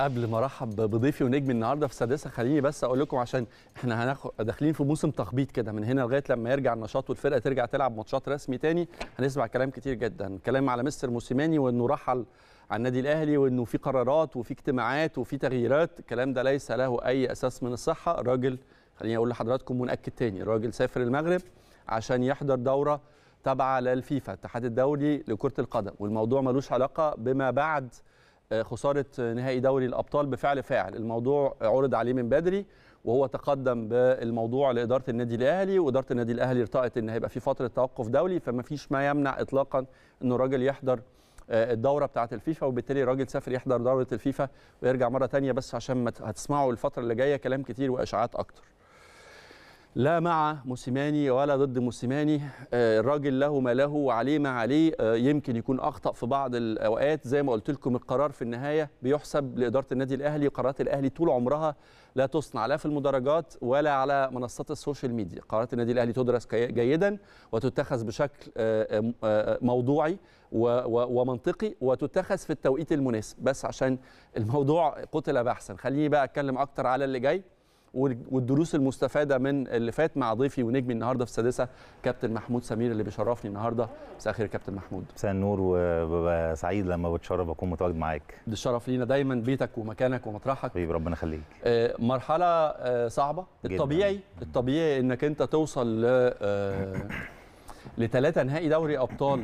قبل ما ارحب بضيفي ونجمي النهارده في السادسه خليني بس اقول لكم عشان احنا هناخد داخلين في موسم تخبيط كده من هنا لغايه لما يرجع النشاط والفرقه ترجع تلعب ماتشات رسمي تاني هنسمع كلام كتير جدا كلام على مستر موسيماني وانه رحل على النادي الاهلي وانه في قرارات وفي اجتماعات وفي تغييرات الكلام ده ليس له اي اساس من الصحه راجل خليني اقول لحضراتكم منأكد تاني راجل سافر المغرب عشان يحضر دوره تابعه للفيفا الاتحاد الدولي لكره القدم والموضوع ملوش علاقه بما بعد خساره نهائي دوري الابطال بفعل فاعل الموضوع عرض عليه من بدري وهو تقدم بالموضوع لاداره النادي الاهلي واداره النادي الاهلي ارتأت ان هيبقى في فتره توقف دولي فما فيش ما يمنع اطلاقا انه الراجل يحضر آه، الدوره بتاعه الفيفا وبالتالي الراجل سافر يحضر دوره الفيفا ويرجع مره ثانيه بس عشان هتسمعوا الفتره اللي جايه كلام كتير واشاعات اكتر لا مع موسيماني ولا ضد موسيماني آه، الراجل له ما له وعليه ما عليه آه، يمكن يكون اخطا في بعض الاوقات زي ما قلت لكم القرار في النهايه بيحسب لاداره النادي الاهلي قرارات الاهلي طول عمرها لا تصنع لا في المدرجات ولا على منصات السوشيال ميديا قرارات النادي الاهلي تدرس جيدا وتتخذ بشكل آه، موضوعي ومنطقي وتتخذ في التوقيت المناسب بس عشان الموضوع قتل بحثا خليني بقى اتكلم اكتر على اللي جاي والدروس المستفاده من اللي فات مع ضيفي ونجمي النهارده في السادسه كابتن محمود سمير اللي بيشرفني النهارده مساء الخير كابتن محمود مساء النور وببقى سعيد لما بتشرف اكون متواجد معاك ده الشرف لينا دايما بيتك ومكانك ومطرحك حبيبي ربنا يخليك آه، مرحله آه، صعبه جداً. الطبيعي الطبيعي انك انت توصل ل آه، لثلاثه نهائي دوري ابطال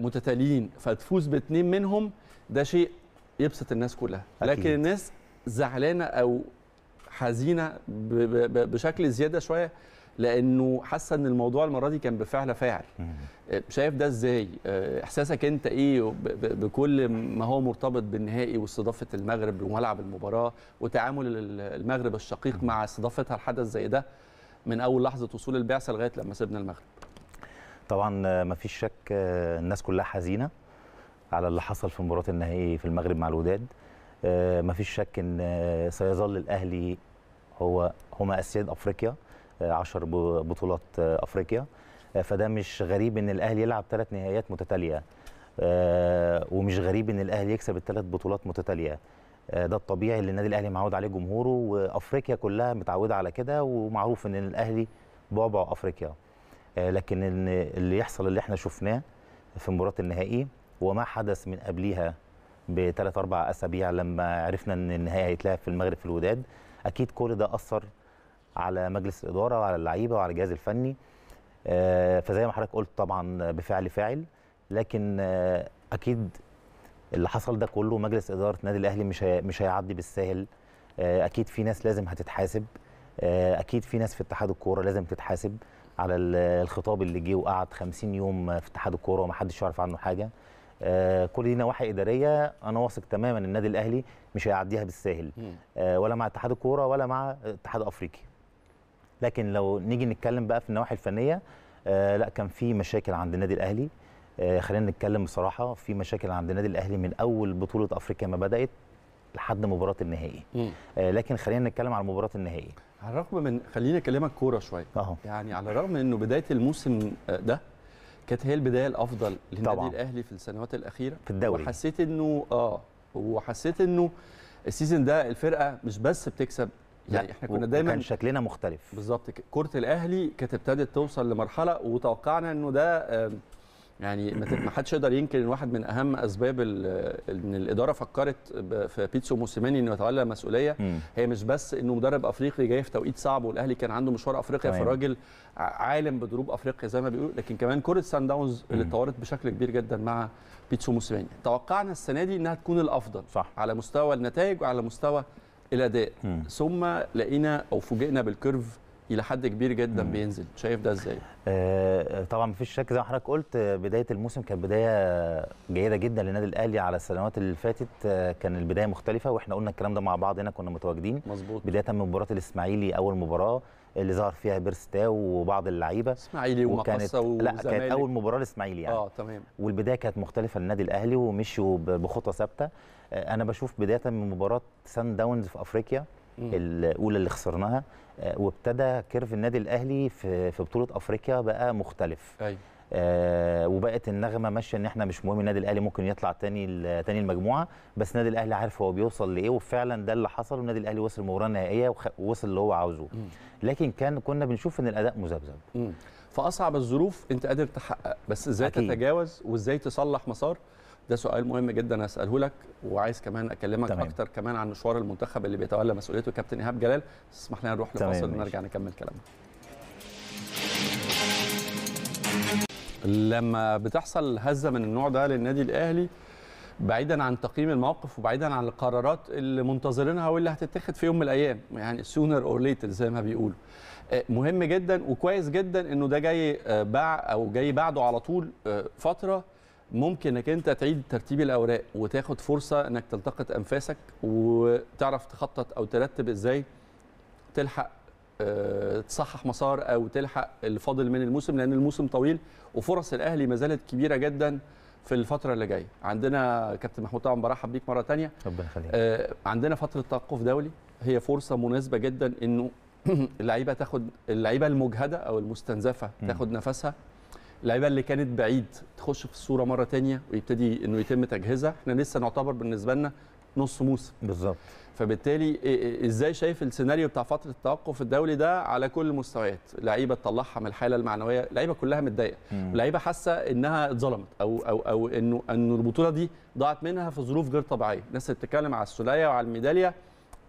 متتاليين فتفوز باثنين منهم ده شيء يبسط الناس كلها أكيد. لكن الناس زعلانه او حزينه بشكل زياده شويه لانه حاسه ان الموضوع المره دي كان بفعل فاعل آه، شايف ده ازاي آه، احساسك انت ايه بكل ما هو مرتبط بالنهائي واستضافه المغرب وملعب المباراه وتعامل المغرب الشقيق مع استضافتها لحدث زي ده من اول لحظه وصول البعثه لغايه لما سيبنا المغرب طبعا آه، ما فيش شك الناس كلها حزينه على اللي حصل في مباراه النهائي في المغرب مع الوداد ما فيش شك ان سيظل الاهلي هو هما اسياد افريقيا 10 آه، بطولات آه، افريقيا آه، فده مش غريب ان الاهلي يلعب ثلاث نهائيات متتاليه ومش غريب ان الاهلي يكسب الثلاث بطولات متتاليه ده الطبيعي اللي النادي الاهلي معود عليه جمهوره وافريقيا كلها متعوده على كده ومعروف ان الاهلي بعبع افريقيا لكن اللي يحصل اللي احنا شفناه في مباراه النهائي وما حدث من قبليها بثلاث اربع اسابيع لما عرفنا ان النهائي هيتلعب في المغرب في الوداد اكيد كل ده اثر على مجلس الاداره وعلى اللعيبه وعلى الجهاز الفني آه، فزي ما حضرتك قلت طبعا بفعل فاعل لكن آه، اكيد اللي حصل ده كله مجلس اداره النادي الاهلي مش مش هيعدي بالساهل آه، اكيد في ناس لازم هتتحاسب اكيد في ناس في اتحاد الكوره لازم تتحاسب على الخطاب اللي جه وقعد 50 يوم في اتحاد الكوره ومحدش يعرف عنه حاجه آه، كل دي نواحي اداريه انا واثق تماما النادي الاهلي مش هيعديها بالساهل آه، ولا مع اتحاد الكوره ولا مع اتحاد افريقي لكن لو نيجي نتكلم بقى في النواحي الفنيه آه، لا كان في مشاكل عند النادي الاهلي خلينا نتكلم بصراحه في مشاكل عند النادي الاهلي من اول بطوله افريقيا ما بدات لحد مباراه النهائي لكن خلينا نتكلم على مباراه النهائي على الرغم من خليني اكلمك كوره شويه يعني على الرغم انه بدايه الموسم ده كانت هي البدايه الافضل للنادي الاهلي في السنوات الاخيره في الدوري وحسيت انه اه وحسيت انه السيزون ده الفرقه مش بس بتكسب يعني احنا كنا دايما كان شكلنا مختلف بالظبط كره الاهلي كانت ابتدت توصل لمرحله وتوقعنا انه ده يعني ما حدش يقدر ينكر ان واحد من اهم اسباب ان الاداره فكرت في بيتسو موسيماني انه يتولى مسؤوليه هي مش بس انه مدرب افريقي جاي في توقيت صعب والاهلي كان عنده مشوار افريقيا فالراجل عالم بدروب افريقيا زي ما بيقولوا لكن كمان كره سان داونز اللي اتطورت بشكل كبير جدا مع بيتسو موسيماني توقعنا السنه دي انها تكون الافضل صح. على مستوى النتائج وعلى مستوى الاداء ثم لقينا او فوجئنا بالكيرف الى حد كبير جدا مم. بينزل شايف ده ازاي آه, آه، طبعا مفيش شك زي ما حضرتك قلت آه، بدايه الموسم كانت بدايه جيده جدا للنادي الاهلي على السنوات اللي فاتت آه، كان البدايه مختلفه واحنا قلنا الكلام ده مع بعض هنا كنا متواجدين مظبوط بدايه من مباراه الاسماعيلي اول مباراه اللي ظهر فيها بيرستاو وبعض اللعيبه اسماعيلي وكانت لا كانت اول مباراه للاسماعيلي يعني اه تمام والبدايه كانت مختلفه للنادي الاهلي ومشوا بخطه ثابته انا بشوف بدايه من مباراه سان داونز في افريقيا الاولى اللي خسرناها آه، وابتدى كيرف النادي الاهلي في في بطوله افريقيا بقى مختلف أي. أيوة. آه وبقت النغمه ماشيه ان احنا مش مهم النادي الاهلي ممكن يطلع تاني تاني المجموعه بس النادي الاهلي عارف هو بيوصل لايه وفعلا ده اللي حصل والنادي الاهلي وصل المباراه النهائيه ووصل اللي هو عاوزه لكن كان كنا بنشوف ان الاداء مذبذب في اصعب الظروف انت قادر تحقق بس ازاي تتجاوز وازاي تصلح مسار ده سؤال مهم جدا هساله لك وعايز كمان اكلمك تمام. اكتر كمان عن مشوار المنتخب اللي بيتولى مسؤوليته كابتن ايهاب جلال اسمح لنا نروح لفاصل ونرجع نكمل كلامنا لما بتحصل هزه من النوع ده للنادي الاهلي بعيدا عن تقييم الموقف وبعيدا عن القرارات اللي منتظرينها واللي هتتخذ في يوم من الايام يعني سونر اور ليتر زي ما بيقولوا آه، مهم جدا وكويس جدا انه ده جاي آه، باع او جاي بعده على طول آه، فتره ممكن انك انت تعيد ترتيب الاوراق وتاخد فرصه انك تلتقط انفاسك وتعرف تخطط او ترتب ازاي تلحق آه، تصحح مسار او تلحق الفاضل من الموسم لان الموسم طويل وفرص الاهلي ما زالت كبيره جدا في الفتره اللي جايه عندنا كابتن محمود طبعا برحب بيك مره ثانيه ربنا يخليك آه، عندنا فتره توقف دولي هي فرصه مناسبه جدا انه اللعيبه تاخد اللعيبه المجهده او المستنزفه تاخد نفسها اللعيبه اللي كانت بعيد تخش في الصوره مره ثانيه ويبتدي انه يتم تجهيزها احنا لسه نعتبر بالنسبه لنا نص موسم بالظبط فبالتالي ازاي شايف السيناريو بتاع فتره التوقف الدولي ده على كل المستويات لعيبه تطلعها من الحاله المعنويه لعيبه كلها متضايقه لعيبه حاسه انها اتظلمت او او او انه انه البطوله دي ضاعت منها في ظروف غير طبيعيه الناس بتتكلم على السوليه وعلى الميداليه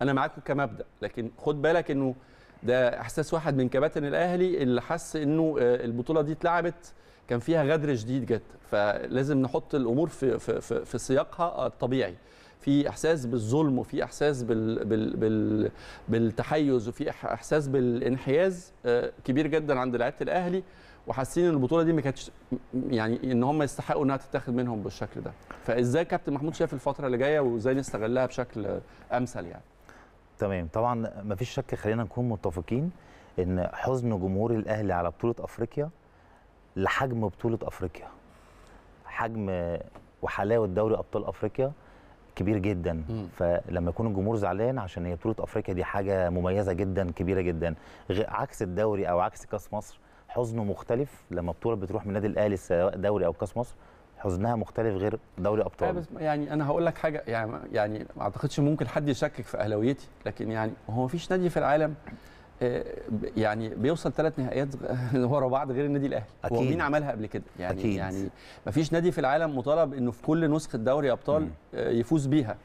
انا معاكم كمبدا لكن خد بالك انه ده احساس واحد من كباتن الاهلي اللي حس انه آه، البطوله دي اتلعبت كان فيها غدر شديد جدا فلازم نحط الامور في في في, في سياقها الطبيعي في احساس بالظلم وفي احساس بال بال بال بالتحيز وفي احساس بالانحياز آه، كبير جدا عند لعيبه الاهلي وحاسين ان البطوله دي ما كانتش يعني ان هم يستحقوا انها تتاخد منهم بالشكل ده فازاي كابتن محمود شايف الفتره اللي جايه وازاي نستغلها بشكل امثل يعني تمام طبعا مفيش شك خلينا نكون متفقين ان حزن جمهور الاهلي على بطوله افريقيا لحجم بطوله افريقيا حجم وحلاوه دوري ابطال افريقيا كبير جدا م. فلما يكون الجمهور زعلان عشان هي بطوله افريقيا دي حاجه مميزه جدا كبيره جدا عكس الدوري او عكس كاس مصر حزنه مختلف لما بطوله بتروح من النادي الاهلي سواء دوري او كاس مصر حزنها مختلف غير دوري ابطال بس يعني انا هقول لك حاجه يعني يعني ما اعتقدش ممكن حد يشكك في اهلاويتي لكن يعني هو ما فيش نادي في العالم آه، يعني بيوصل ثلاث نهائيات ورا بعض غير النادي الاهلي أكيد. هو مين عملها قبل كده يعني أكيد. يعني فيش نادي في العالم مطالب انه في كل نسخه دوري ابطال آه، يفوز بيها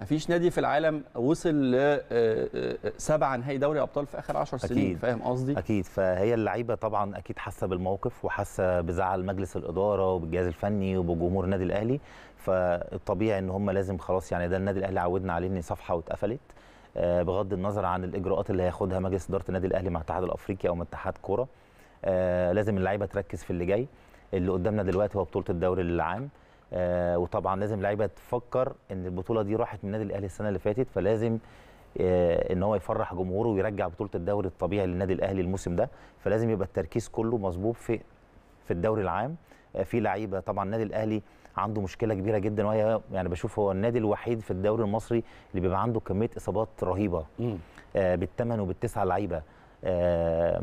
مفيش نادي في العالم وصل ل آه، آه، آه، سبعه نهائي دوري ابطال في اخر 10 سنين فاهم قصدي اكيد فهي اللعيبه طبعا اكيد حاسه بالموقف وحاسه بزعل مجلس الاداره وبالجهاز الفني وبجمهور النادي الاهلي فالطبيعي ان هم لازم خلاص يعني ده النادي الاهلي عودنا عليه ان صفحه واتقفلت بغض النظر عن الاجراءات اللي هياخدها مجلس اداره النادي الاهلي مع الاتحاد الافريقي او مع اتحاد كوره لازم اللعيبه تركز في اللي جاي اللي قدامنا دلوقتي هو بطوله الدوري العام آه، وطبعا لازم اللعيبه تفكر ان البطوله دي راحت من النادي الاهلي السنه اللي فاتت فلازم آه، ان هو يفرح جمهوره ويرجع بطوله الدوري الطبيعي للنادي الاهلي الموسم ده فلازم يبقى التركيز كله مظبوط في في الدوري العام آه، في لعيبه طبعا النادي الاهلي عنده مشكله كبيره جدا وهي يعني بشوف هو النادي الوحيد في الدوري المصري اللي بيبقى عنده كميه اصابات رهيبه بالثمن وبالتسع وبالتسعه لعيبه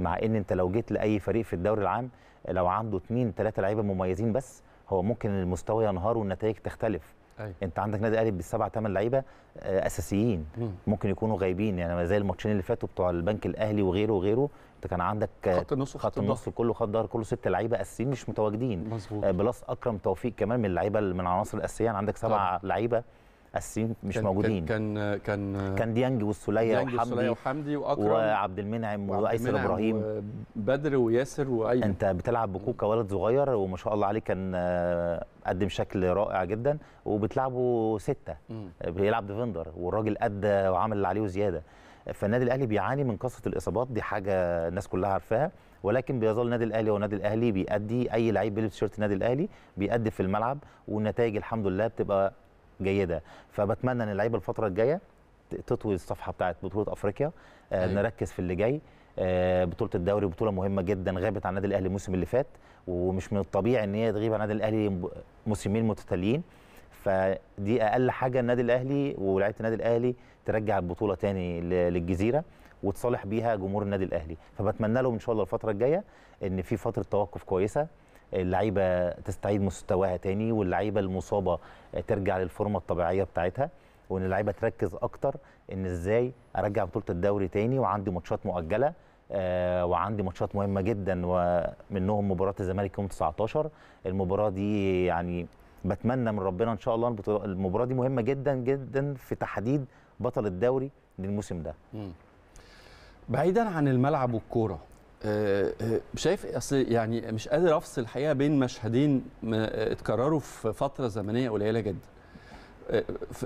مع ان انت لو جيت لاي فريق في الدوري العام لو عنده اثنين ثلاثه لعيبه مميزين بس هو ممكن المستوى ينهار والنتائج تختلف أيوة. انت عندك نادي الاهلي بالسبع ثمان لعيبه آه، اساسيين مم. ممكن يكونوا غايبين يعني زي الماتشين اللي فاتوا بتوع البنك الاهلي وغيره وغيره انت كان عندك خط النص خط النص كله خط ظهر كله ست لعيبه اساسيين مش متواجدين مظبوط آه، بلس اكرم توفيق كمان من اللعيبه من العناصر الاساسيه يعني عندك سبع لعيبه اساسيين مش كان موجودين كان كان كان ديانج والسوليه وحمدي وحمدي واكرم وعبد المنعم وايسر ابراهيم بدر وياسر وايمن انت بتلعب بكوكا ولد صغير وما شاء الله عليه كان آه، قدم شكل رائع جدا وبتلعبوا سته بيلعب ديفندر والراجل ادى وعمل اللي عليه وزياده فالنادي الاهلي بيعاني من قصه الاصابات دي حاجه الناس كلها عارفاها ولكن بيظل النادي الاهلي هو النادي الاهلي بيأدي اي لعيب بيلبس شيرت النادي الاهلي بيأدي في الملعب والنتائج الحمد لله بتبقى جيده فبتمنى ان اللعيبه الفتره الجايه تطوي الصفحه بتاعه بطوله افريقيا آه، أيوة. نركز في اللي جاي آه، بطوله الدوري بطوله مهمه جدا غابت عن النادي الاهلي الموسم اللي فات ومش من الطبيعي ان هي تغيب عن النادي الاهلي موسمين متتاليين فدي اقل حاجه النادي الاهلي ولعيبه النادي الاهلي ترجع البطوله تاني للجزيره وتصالح بيها جمهور النادي الاهلي فبتمنى لهم ان شاء الله الفتره الجايه ان في فتره توقف كويسه اللعيبه تستعيد مستواها تاني واللعيبه المصابه ترجع للفورمه الطبيعيه بتاعتها وان اللعيبه تركز اكتر ان ازاي ارجع بطوله الدوري تاني وعندي ماتشات مؤجله آه، وعندي ماتشات مهمه جدا ومنهم مباراه الزمالك يوم 19 المباراه دي يعني بتمنى من ربنا ان شاء الله المباراه دي مهمه جدا جدا في تحديد بطل الدوري للموسم ده. بعيدا عن الملعب والكوره آه، آه، شايف اصل يعني مش قادر افصل الحقيقه بين مشهدين آه، اتكرروا في فتره زمنيه قليله جدا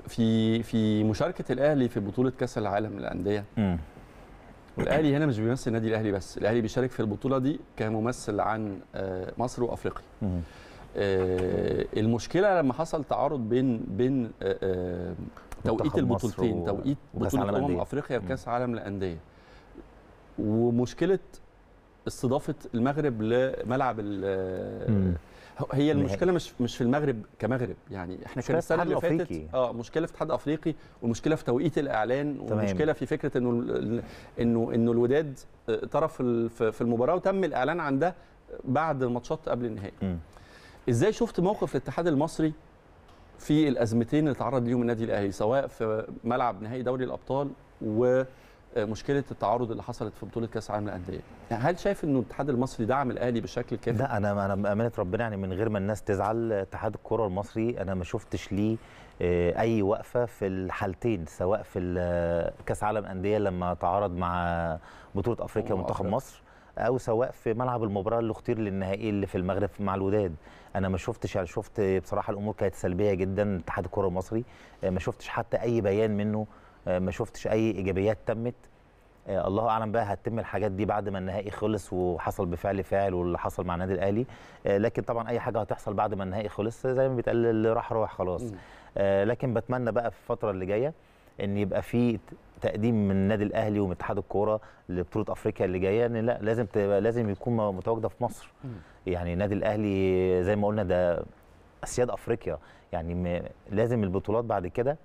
في في مشاركه الاهلي في بطوله كاس العالم للانديه والاهلي هنا مش بيمثل النادي الاهلي بس الاهلي بيشارك في البطوله دي كممثل عن مصر وافريقيا المشكله لما حصل تعارض بين بين توقيت البطولتين توقيت بطوله أمم افريقيا وكاس عالم للانديه ومشكله استضافه المغرب لملعب هي يعني المشكله مش مش في المغرب كمغرب يعني احنا كان السنه اللي فاتت اه مشكله في اتحاد افريقي ومشكله في توقيت الاعلان ومشكله في فكره انه انه انه الوداد آه، طرف في المباراه وتم الاعلان عن ده بعد الماتشات قبل النهائي ازاي شفت موقف الاتحاد المصري في الازمتين اللي تعرض ليهم النادي الاهلي سواء في ملعب نهائي دوري الابطال و آه، مشكله التعارض اللي حصلت في بطوله كاس العالم للانديه يعني هل شايف انه الاتحاد المصري دعم الاهلي بشكل كافي لا انا انا بامانه ربنا يعني من غير ما الناس تزعل اتحاد الكره المصري انا ما شفتش ليه آه، اي وقفه في الحالتين سواء في آه، كاس عالم انديه لما تعارض مع بطوله افريقيا منتخب مصر او سواء في ملعب المباراه اللي اختير للنهائي اللي في المغرب مع الوداد انا ما شفتش يعني شفت بصراحه الامور كانت سلبيه جدا اتحاد الكره المصري ما شفتش حتى اي بيان منه آه، ما شفتش اي ايجابيات تمت آه، الله اعلم بقى هتتم الحاجات دي بعد ما النهائي خلص وحصل بفعل فاعل واللي حصل مع النادي الاهلي آه، لكن طبعا اي حاجه هتحصل بعد ما النهائي خلص زي ما بيتقال اللي راح راح خلاص لكن بتمنى بقى في الفتره اللي جايه ان يبقى في تقديم من النادي الاهلي ومن اتحاد الكوره لبطوله افريقيا اللي جايه ان لا لازم تبقى لازم يكون متواجده في مصر يعني النادي الاهلي زي ما قلنا ده اسياد افريقيا يعني لازم البطولات بعد كده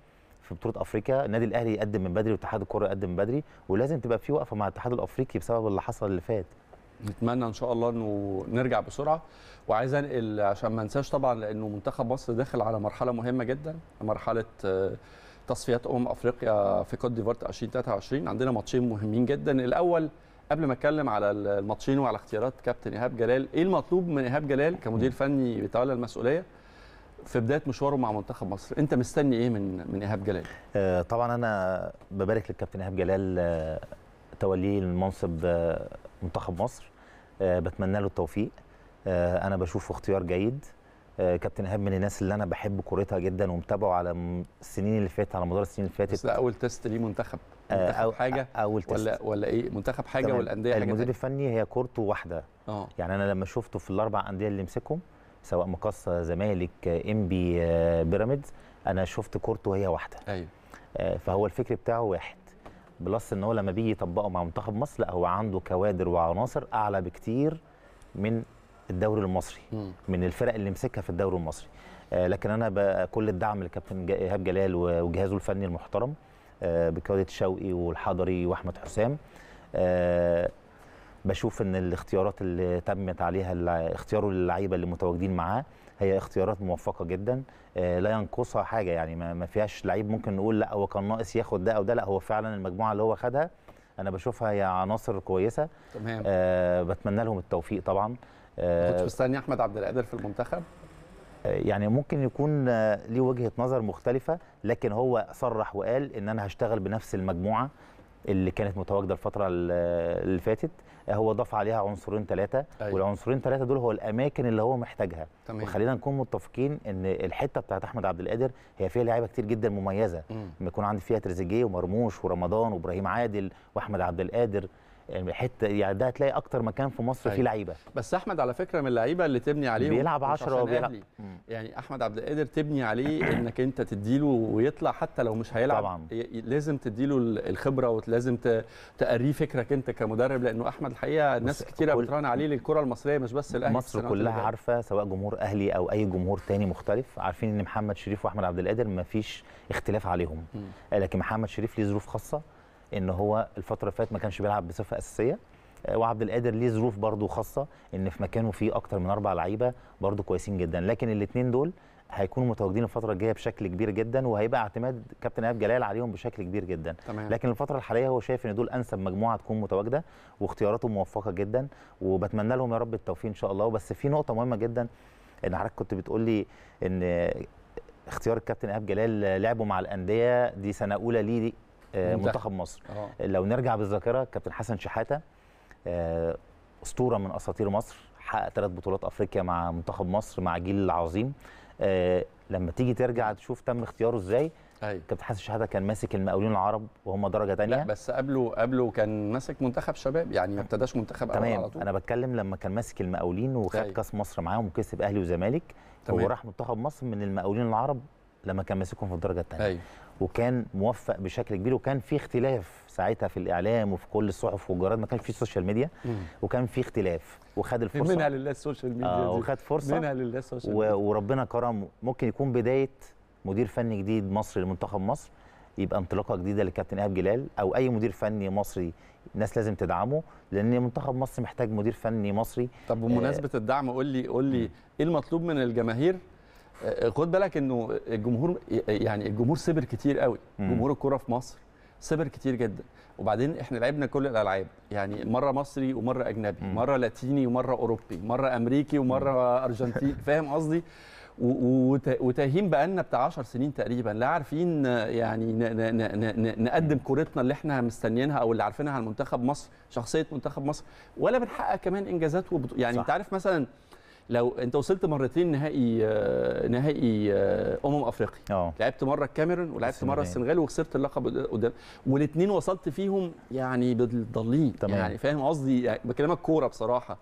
في بطوله افريقيا النادي الاهلي يقدم من بدري واتحاد الكره يقدم من بدري ولازم تبقى في وقفه مع الاتحاد الافريقي بسبب اللي حصل اللي فات نتمنى ان شاء الله انه نرجع بسرعه وعايز انقل عشان ما انساش طبعا لانه منتخب مصر داخل على مرحله مهمه جدا مرحله آه، تصفيات امم افريقيا في كوت ديفوارت 2023 عندنا ماتشين مهمين جدا الاول قبل ما اتكلم على الماتشين وعلى اختيارات كابتن ايهاب جلال ايه المطلوب من ايهاب جلال كمدير فني بيتولى المسؤوليه في بدايه مشواره مع منتخب مصر انت مستني ايه من من ايهاب جلال آه، طبعا انا ببارك للكابتن ايهاب جلال آه، توليه المنصب آه، منتخب مصر بتمنى له التوفيق انا بشوفه اختيار جيد كابتن ايهاب من الناس اللي انا بحب كورتها جدا ومتابعه على السنين اللي فاتت على مدار السنين اللي فاتت بس ده اول تيست ليه منتخب منتخب حاجه أول تست. ولا ولا ايه منتخب حاجه والانديه حاجه المدير الفني هي كورته واحده أوه. يعني انا لما شفته في الاربع انديه اللي مسكهم سواء مقصه زمالك انبي آه، بيراميدز انا شفت كورته هي واحده ايوه آه، فهو الفكر بتاعه واحد بلس ان هو لما بيجي يطبقه مع منتخب مصر لا هو عنده كوادر وعناصر اعلى بكتير من الدوري المصري م. من الفرق اللي مسكها في الدوري المصري آه، لكن انا كل الدعم لكابتن ايهاب جلال وجهازه الفني المحترم بقياده شوقي والحضري واحمد حسام بشوف ان الاختيارات اللي تمت عليها اختياره للعيبه اللي متواجدين معاه هي اختيارات موفقه جدا آه، لا ينقصها حاجه يعني ما فيهاش لعيب ممكن نقول لا هو كان ناقص ياخد ده او ده لا هو فعلا المجموعه اللي هو خدها انا بشوفها هي عناصر كويسه تمام آه بتمنى لهم التوفيق طبعا آه كنت مستني احمد عبد القادر في المنتخب آه، يعني ممكن يكون آه، ليه وجهه نظر مختلفه لكن هو صرح وقال ان انا هشتغل بنفس المجموعه اللي كانت متواجده الفتره اللي فاتت هو ضاف عليها عنصرين ثلاثه أيوة. والعنصرين ثلاثه دول هو الاماكن اللي هو محتاجها تمام. وخلينا نكون متفقين ان الحته بتاعت احمد عبد القادر هي فيها لعيبه كتير جدا مميزه لما يكون عندي فيها تريزيجيه ومرموش ورمضان وابراهيم عادل واحمد عبد القادر يعني حته يعني ده هتلاقي اكتر مكان في مصر أيوة. فيه لعيبه بس احمد على فكره من اللعيبه اللي تبني عليه بيلعب 10 وبيلعب يعني احمد عبد القادر تبني عليه انك انت تديله ويطلع حتى لو مش هيلعب طبعا لازم تديله الخبره ولازم تقريه فكرك انت كمدرب لانه احمد الحقيقه ناس كتيره كل... بتران عليه للكره المصريه مش بس الاهلي مصر كلها عارفه سواء جمهور اهلي او اي جمهور تاني مختلف عارفين ان محمد شريف واحمد عبد القادر ما فيش اختلاف عليهم م. لكن محمد شريف ليه ظروف خاصه ان هو الفتره اللي فاتت ما كانش بيلعب بصفه اساسيه آه، وعبد القادر ليه ظروف برضه خاصه ان في مكانه في اكتر من اربع لعيبه برضه كويسين جدا لكن الاثنين دول هيكونوا متواجدين الفتره الجايه بشكل كبير جدا وهيبقى اعتماد كابتن ايهاب جلال عليهم بشكل كبير جدا تمام. لكن الفتره الحاليه هو شايف ان دول انسب مجموعه تكون متواجده واختياراته موفقه جدا وبتمنى لهم يا رب التوفيق ان شاء الله بس في نقطه مهمه جدا ان حضرتك كنت بتقول لي ان اختيار الكابتن ايهاب جلال لعبه مع الانديه دي سنه اولى ليه آه، منتخب مصر أوه. لو نرجع بالذاكره كابتن حسن شحاته آه، اسطوره من اساطير مصر حقق ثلاث بطولات افريقيا مع منتخب مصر مع جيل عظيم آه، لما تيجي ترجع تشوف تم اختياره ازاي ايوه كابتن حسن شحاته كان ماسك المقاولين العرب وهم درجه ثانيه لا بس قبله قبله كان ماسك منتخب شباب يعني ما ابتداش منتخب تمام على طول. انا بتكلم لما كان ماسك المقاولين وخد أيوة. كاس مصر معاهم وكسب اهلي وزمالك وراح منتخب مصر من المقاولين العرب لما كان ماسكهم في الدرجه الثانيه أيوة. وكان موفق بشكل كبير وكان في اختلاف ساعتها في الاعلام وفي كل الصحف والجرائد ما كانش في سوشيال ميديا وكان في اختلاف وخد الفرصه منها لله السوشيال ميديا آه وخد فرصه منها لله السوشيال ميديا وربنا كرمه ممكن يكون بدايه مدير فني جديد مصري لمنتخب مصر يبقى انطلاقه جديده للكابتن ايهاب جلال او اي مدير فني مصري الناس لازم تدعمه لان منتخب مصر محتاج مدير فني مصري طب بمناسبه آه الدعم قول لي قول لي ايه المطلوب من الجماهير آه، خد بالك انه الجمهور يعني الجمهور صبر كتير قوي جمهور الكره في مصر صبر كتير جدا وبعدين احنا لعبنا كل الالعاب يعني مره مصري ومره اجنبي مم. مره لاتيني ومره اوروبي مره امريكي ومره ارجنتيني فاهم قصدي وتاهين بقالنا بتاع 10 سنين تقريبا لا عارفين يعني نقدم كورتنا اللي احنا مستنيينها او اللي عارفينها على منتخب مصر شخصيه منتخب مصر ولا بنحقق كمان انجازات وبط... يعني انت عارف مثلا لو انت وصلت مرتين نهائي آه، نهائي آه، امم افريقيا أوه. لعبت مره الكاميرون ولعبت مره السنغال وخسرت اللقب قدام والاثنين وصلت فيهم يعني بالضالين يعني فاهم قصدي يعني بكلمك كوره بصراحه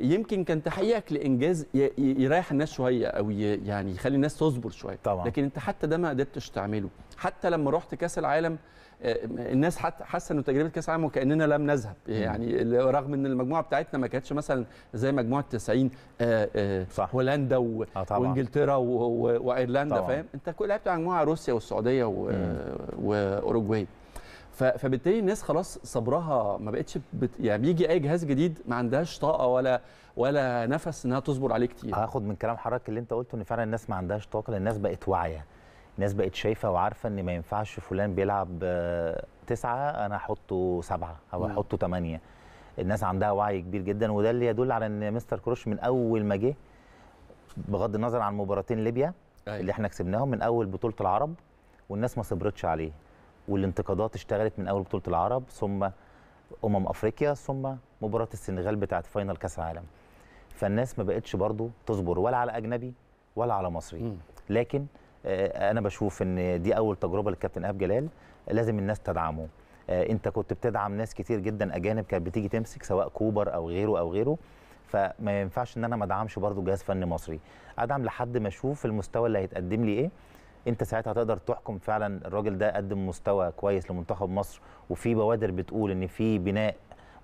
يمكن كان تحقيقك لانجاز يريح الناس شويه او يعني يخلي الناس تصبر شويه طبعا. لكن انت حتى ده ما قدرتش تعمله حتى لما رحت كاس العالم آه، الناس حاسه انه تجربه كاس العالم وكاننا لم نذهب يعني رغم ان المجموعه بتاعتنا ما كانتش مثلا زي مجموعه 90 آه، آه، صح. هولندا و... وانجلترا و... وايرلندا فاهم انت لعبت مع مجموعه روسيا والسعوديه و... واوروجواي فبالتالي الناس خلاص صبرها ما بقتش بت... يعني بيجي اي جهاز جديد ما عندهاش طاقه ولا ولا نفس انها تصبر عليه كتير هاخد من كلام حضرتك اللي انت قلته ان فعلا الناس ما عندهاش طاقه لان الناس بقت واعيه الناس بقت شايفه وعارفه ان ما ينفعش فلان بيلعب آه، تسعه انا احطه سبعه او احطه ثمانيه الناس عندها وعي كبير جدا وده اللي يدل على ان مستر كروش من اول ما جه بغض النظر عن مباراتين ليبيا أيوة. اللي احنا كسبناهم من اول بطوله العرب والناس ما صبرتش عليه والانتقادات اشتغلت من اول بطوله العرب ثم امم افريقيا ثم مباراه السنغال بتاعه فاينل كاس العالم فالناس ما بقتش برضو تصبر ولا على اجنبي ولا على مصري لكن آه، انا بشوف ان دي اول تجربه للكابتن ايهاب جلال لازم الناس تدعمه آه، انت كنت بتدعم ناس كتير جدا اجانب كانت بتيجي تمسك سواء كوبر او غيره او غيره فما ينفعش ان انا ما ادعمش برضه جهاز فني مصري ادعم لحد ما اشوف المستوى اللي هيتقدم لي ايه انت ساعتها هتقدر تحكم فعلا الراجل ده قدم مستوى كويس لمنتخب مصر وفي بوادر بتقول ان في بناء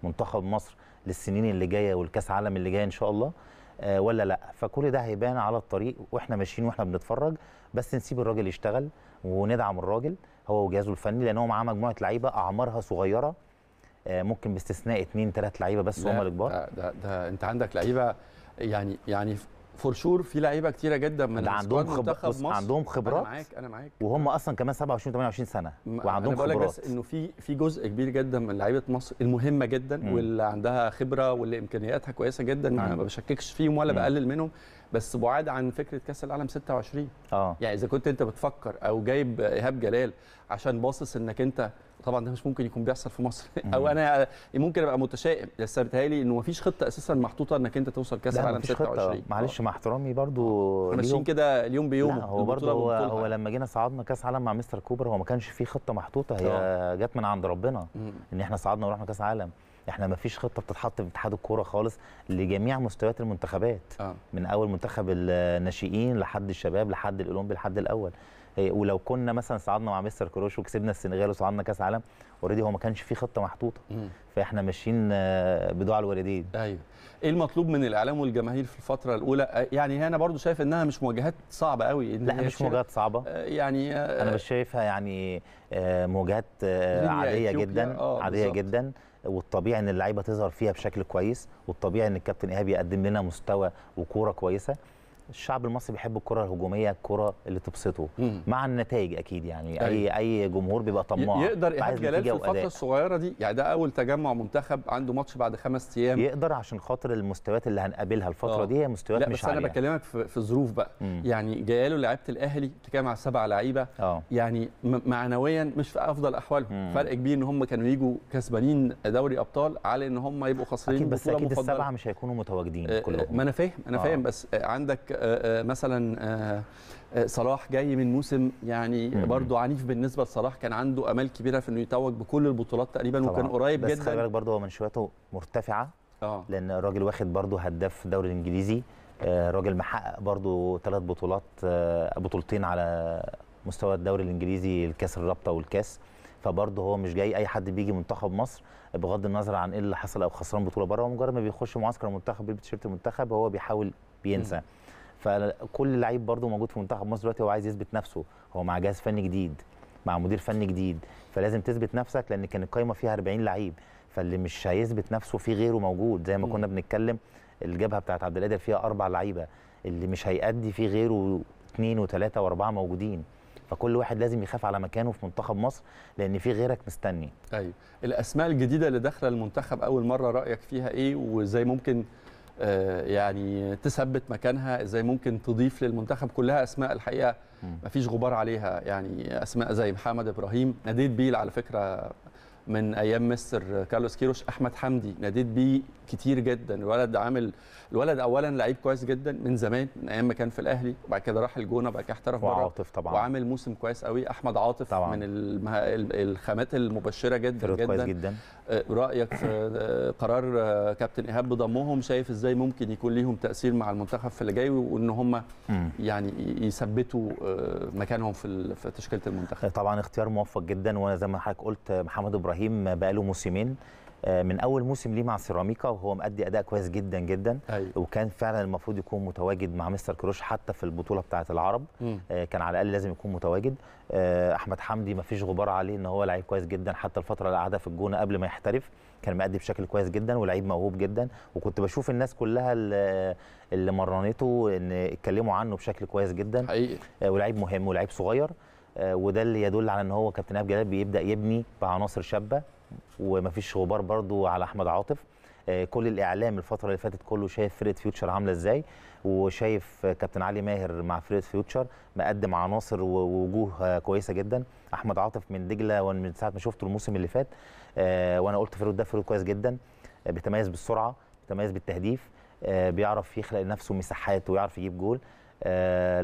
منتخب مصر للسنين اللي جايه والكاس عالم اللي جاي ان شاء الله آه ولا لا فكل ده هيبان على الطريق واحنا ماشيين واحنا بنتفرج بس نسيب الراجل يشتغل وندعم الراجل هو وجهازه الفني لان هو معاه مجموعه لعيبه اعمارها صغيره آه ممكن باستثناء اثنين ثلاث لعيبه بس هم الكبار ده, ده, ده انت عندك لعيبه يعني يعني فور شور في لعيبه كتيره جدا من عندهم خبرات عندهم خبرات انا معاك انا معاك وهم اصلا كمان 27 28 سنه وعندهم أنا خبرات بس انه في في جزء كبير جدا من لعيبه مصر المهمه جدا مم. واللي عندها خبره واللي امكانياتها كويسه جدا مم. ما بشككش فيهم ولا مم. بقلل منهم بس بعاد عن فكره كاس العالم 26 اه يعني اذا كنت انت بتفكر او جايب ايهاب جلال عشان باصص انك انت طبعا ده مش ممكن يكون بيحصل في مصر او انا ممكن ابقى متشائم بس بيتهيألي انه ما فيش خطه اساسا محطوطه انك انت توصل كاس العالم 26 معلش مع احترامي برضو آه. ماشيين كده اليوم بيوم هو برضو هو, هو لما جينا صعدنا كاس عالم مع مستر كوبر هو ما كانش في خطه محطوطه هي آه. جت من عند ربنا مم. ان احنا صعدنا ورحنا كاس عالم احنا ما فيش خطه بتتحط في اتحاد الكوره خالص لجميع مستويات المنتخبات آه. من اول منتخب الناشئين لحد الشباب لحد الاولمبي لحد الاول إيه، ولو كنا مثلا صعدنا مع مستر كروش وكسبنا السنغال وصعدنا كاس عالم اوريدي هو ما كانش في خطه محطوطه فاحنا ماشيين آه، بدعاء الوالدين ايوه ايه المطلوب من الاعلام والجماهير في الفتره الاولى آه، يعني انا برضو شايف انها مش مواجهات صعبه قوي لا مش مواجهات صعبه آه، يعني انا مش شايفها يعني مواجهات عاديه جدا آه عاديه جدا والطبيعي ان اللعيبه تظهر فيها بشكل كويس والطبيعي ان الكابتن ايهاب يقدم لنا مستوى وكوره كويسه الشعب المصري بيحب الكره الهجوميه الكره اللي تبسطه مع النتائج اكيد يعني اي أيوه. اي جمهور بيبقى طماع يقدر ايهاب جلال في الفتره وأداء. الصغيره دي يعني ده اول تجمع منتخب عنده ماتش بعد خمس ايام يقدر عشان خاطر المستويات اللي هنقابلها الفتره أوه. دي هي مستويات مش لا بس انا بكلمك في, في ظروف بقى مم. يعني جايه له لعيبه الاهلي بتتكلم على سبع لعيبه آه. يعني معنويا مش في افضل احوالهم فرق كبير ان هم كانوا يجوا كسبانين دوري ابطال على ان هم يبقوا خاسرين بس اكيد السبعه مش هيكونوا متواجدين آه، كلهم ما انا فاهم انا آه. فاهم بس عندك آه، آه، مثلا آه، صلاح جاي من موسم يعني برضه عنيف بالنسبه لصلاح كان عنده امال كبيره في انه يتوج بكل البطولات تقريبا طبعا. وكان قريب بس جدا بس خلي بالك برضه هو منشواته مرتفعه آه. لان الراجل واخد برضه هداف الدوري الانجليزي راجل محقق برضه ثلاث بطولات بطولتين على مستوى الدوري الانجليزي الكاس الرابطه والكاس فبرضه هو مش جاي اي حد بيجي منتخب مصر بغض النظر عن ايه اللي حصل او خسران بطوله بره هو مجرد ما بيخش معسكر المنتخب بيلبس تيشيرت المنتخب هو بيحاول بينسى فكل لعيب برده موجود في منتخب مصر دلوقتي هو عايز يثبت نفسه هو مع جهاز فني جديد مع مدير فني جديد فلازم تثبت نفسك لان كان القايمه فيها 40 لعيب فاللي مش هيثبت نفسه في غيره موجود زي ما كنا بنتكلم الجبهه بتاعت عبد القادر فيها اربع لعيبه اللي مش هيأدي في غيره اثنين وثلاثه واربعه موجودين فكل واحد لازم يخاف على مكانه في منتخب مصر لان في غيرك مستني ايوه الاسماء الجديده اللي داخله المنتخب اول مره رايك فيها ايه وازاي ممكن آه، يعني تثبت مكانها ازاي ممكن تضيف للمنتخب كلها اسماء الحقيقه ما فيش غبار عليها يعني اسماء زي محمد ابراهيم ناديت بيل على فكره من ايام مستر كارلوس كيروش احمد حمدي ناديت بيه كتير جدا الولد عامل الولد اولا لعيب كويس جدا من زمان من ايام ما كان في الاهلي وبعد كده راح الجونه وبعد كده احترف وعاطف طبعا وعامل موسم كويس قوي احمد عاطف طبعا. من المه... الخامات المبشره جدا جدا كويس جدا آه، رايك في آه، قرار آه، كابتن ايهاب بضمهم شايف ازاي ممكن يكون ليهم تاثير مع المنتخب في اللي جاي وان هم يعني يثبتوا مكانهم في تشكيله المنتخب طبعا اختيار موفق جدا وانا زي ما حضرتك قلت محمد ابراهيم ابراهيم بقى له موسمين آه، من اول موسم ليه مع سيراميكا وهو مأدي اداء كويس جدا جدا أيوة. وكان فعلا المفروض يكون متواجد مع مستر كروش حتى في البطوله بتاعه العرب مم. آه، كان على الاقل لازم يكون متواجد آه، احمد حمدي ما فيش غبار عليه ان هو لعيب كويس جدا حتى الفتره اللي قعدها في الجونه قبل ما يحترف كان مأدي بشكل كويس جدا ولعيب موهوب جدا وكنت بشوف الناس كلها اللي مرنته ان اتكلموا عنه بشكل كويس جدا حقيقي ولعيب مهم ولعيب صغير آه، وده اللي يدل على ان هو كابتن ايهاب جلال بيبدا يبني بعناصر شابه ومفيش غبار برضو على احمد عاطف آه، كل الاعلام الفتره اللي فاتت كله شايف فرقه فيوتشر عامله ازاي وشايف كابتن علي ماهر مع فرقه فيوتشر مقدم عناصر ووجوه كويسه جدا احمد عاطف من دجله ومن ساعه ما شفته الموسم اللي فات آه، وانا قلت فريد ده فريد كويس جدا بيتميز بالسرعه بيتميز بالتهديف بيعرف يخلق لنفسه مساحات ويعرف يجيب جول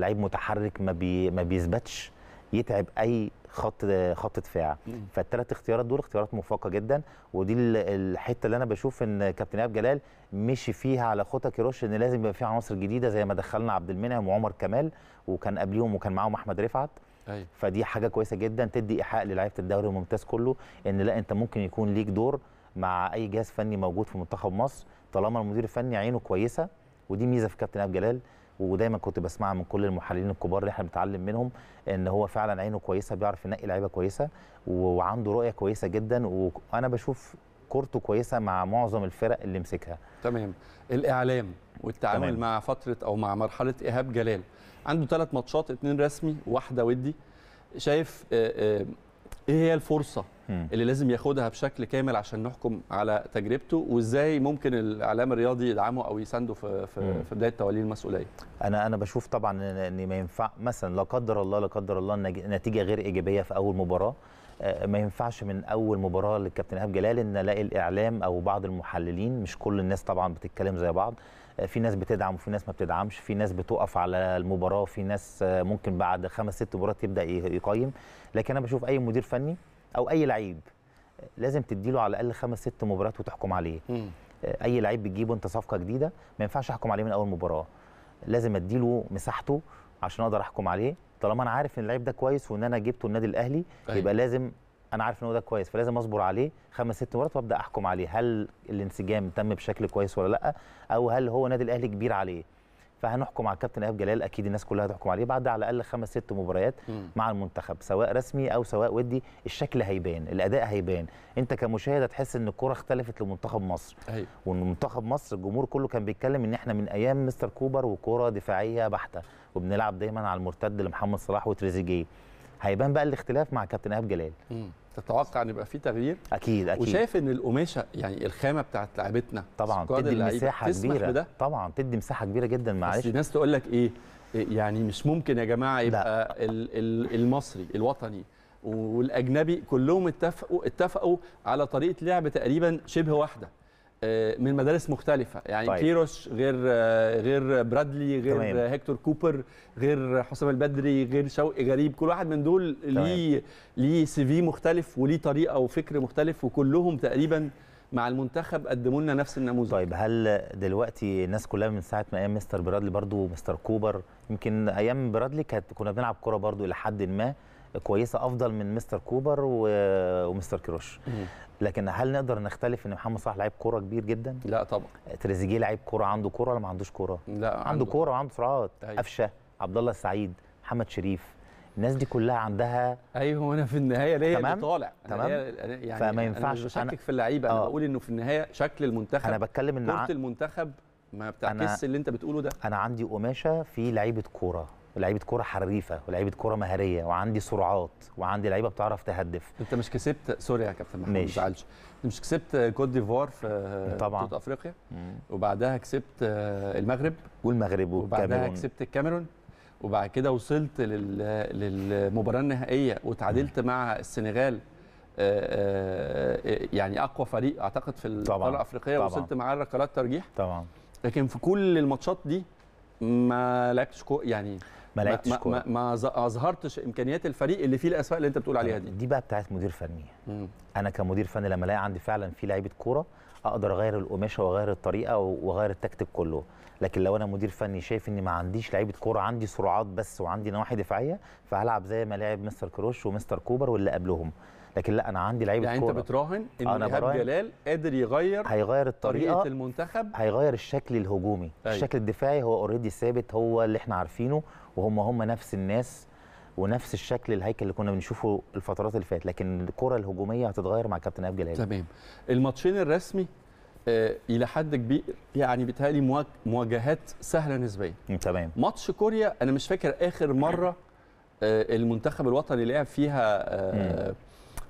لعيب متحرك ما, ما بيثبتش يتعب اي خط خط دفاع فالثلاث اختيارات دول اختيارات موفقه جدا ودي الحته اللي انا بشوف ان كابتن ايهاب جلال مشي فيها على خطى كيروش ان لازم يبقى في عناصر جديده زي ما دخلنا عبد المنعم وعمر كمال وكان قبليهم وكان معاهم احمد رفعت أيوة. فدي حاجه كويسه جدا تدي ايحاء للعيبه الدوري الممتاز كله ان لا انت ممكن يكون ليك دور مع اي جهاز فني موجود في منتخب مصر طالما المدير الفني عينه كويسه ودي ميزه في كابتن ايهاب جلال ودايما كنت بسمعها من كل المحللين الكبار اللي احنا بنتعلم منهم ان هو فعلا عينه كويسه بيعرف ينقي لعيبه كويسه وعنده رؤيه كويسه جدا وانا بشوف كورته كويسه مع معظم الفرق اللي مسكها تمام الاعلام والتعامل تمام. مع فتره او مع مرحله ايهاب جلال عنده ثلاث ماتشات اثنين رسمي وواحده ودي شايف آه، آه، ايه هي الفرصه اللي لازم ياخدها بشكل كامل عشان نحكم على تجربته وازاي ممكن الاعلام الرياضي يدعمه او يسنده في في, في بدايه توليه المسؤوليه انا انا بشوف طبعا ان ما ينفع مثلا لا قدر الله لا قدر الله نتيجه غير ايجابيه في اول مباراه آه، ما ينفعش من اول مباراه للكابتن ايهاب جلال ان الاقي الاعلام او بعض المحللين مش كل الناس طبعا بتتكلم زي بعض آه، في ناس بتدعم وفي ناس ما بتدعمش في ناس بتقف على المباراه في ناس آه، ممكن بعد خمس ست مباريات يبدا يقيم لكن انا بشوف اي مدير فني او اي لعيب لازم تديله على الاقل خمس ست مباريات وتحكم عليه مم. آه، اي لعيب بتجيبه انت صفقه جديده ما ينفعش احكم عليه من اول مباراه لازم اديله مساحته عشان اقدر احكم عليه طالما انا عارف ان اللعيب ده كويس وان انا جبته النادي الاهلي أيوة. يبقى لازم انا عارف ان هو ده كويس فلازم اصبر عليه خمس ست مرات وابدا احكم عليه هل الانسجام تم بشكل كويس ولا لا او هل هو النادي الاهلي كبير عليه فهنحكم على الكابتن ايهاب جلال اكيد الناس كلها هتحكم عليه بعد على الاقل خمس ست مباريات مع المنتخب سواء رسمي او سواء ودي الشكل هيبان الاداء هيبان انت كمشاهد هتحس ان الكوره اختلفت لمنتخب مصر أيوة. وان منتخب مصر الجمهور كله كان بيتكلم ان احنا من ايام مستر كوبر وكوره دفاعيه بحته وبنلعب دايما على المرتد لمحمد صلاح وتريزيجيه هيبان بقى الاختلاف مع كابتن ايهاب جلال مم. تتوقع ان يبقى في تغيير اكيد اكيد وشايف ان القماشه يعني الخامه بتاعت لعيبتنا طبعا تدي مساحه كبيره بده. طبعا تدي مساحه كبيره جدا معلش الناس تقول لك إيه،, ايه يعني مش ممكن يا جماعه يبقى المصري الوطني والاجنبي كلهم اتفقوا اتفقوا على طريقه لعب تقريبا شبه واحده آه، من مدارس مختلفه يعني طيب. كيروش غير آه، غير برادلي غير طيب. هيكتور كوبر غير حسام البدري غير شوقي غريب كل واحد من دول ليه ليه سي في مختلف وليه طريقه وفكر مختلف وكلهم تقريبا مع المنتخب قدموا لنا نفس النموذج طيب هل دلوقتي الناس كلها من ساعه ما ايام مستر برادلي برضو ومستر كوبر يمكن ايام برادلي كانت كنا بنلعب كوره برضو الى حد ما كويسه افضل من مستر كوبر ومستر كروش لكن هل نقدر نختلف ان محمد صلاح لعيب كوره كبير جدا لا طبعا تريزيجيه لعيب كوره عنده كوره ولا ما عندوش كوره لا عنده, عنده كوره وعنده سرعات أيوه. قفشه عبد الله السعيد محمد شريف الناس دي كلها عندها ايوه انا في النهايه ليا تمام اللي طالع تمام يعني فما ينفعش انا مش بشكك في اللعيبه انا آه. بقول انه في النهايه شكل المنتخب انا بتكلم ان كره المنتخب ما بتعكس اللي انت بتقوله ده انا عندي قماشه في لعيبه كوره ولاعيبه كوره حريفه ولاعيبه كوره مهاريه وعندي سرعات وعندي لعيبه بتعرف تهدف انت مش كسبت سوري يا كابتن محمد ما تزعلش انت مش كسبت كوت ديفوار في طبعا افريقيا وبعدها كسبت آه، المغرب والمغرب والكاميرون وبعدها كسبت الكاميرون وبعد كده وصلت للمباراه النهائيه وتعادلت مع السنغال آه، آه، يعني اقوى فريق اعتقد في القاره الافريقيه وصلت معاه ركلات ترجيح طبعا لكن في كل الماتشات دي ما لعبتش كو... يعني ما لعبتش كوره ما, ما, ما اظهرتش امكانيات الفريق اللي فيه الاسماء اللي انت بتقول عليها دي دي بقى بتاعت مدير فني مم. انا كمدير فني لما الاقي عندي فعلا في لعيبه كوره اقدر اغير القماشه واغير الطريقه واغير التكتيك كله لكن لو انا مدير فني شايف اني ما عنديش لعيبه كوره عندي سرعات بس وعندي نواحي دفاعيه فهلعب زي ما لعب مستر كروش ومستر كوبر واللي قبلهم لكن لا انا عندي لعيبه يعني كوره انت بتراهن ان ايهاب جلال قادر يغير هيغير الطريقه طريقه المنتخب هيغير الشكل الهجومي أي. طيب. الشكل الدفاعي هو اوريدي ثابت هو اللي احنا عارفينه وهم هم نفس الناس ونفس الشكل الهيكل اللي كنا بنشوفه الفترات اللي فاتت لكن الكره الهجوميه هتتغير مع كابتن ايهاب جلال تمام الماتشين الرسمي آه الى حد كبير يعني بيتهيألي مواجهات سهله نسبيا تمام ماتش كوريا انا مش فاكر اخر مره آه المنتخب الوطني لعب فيها آه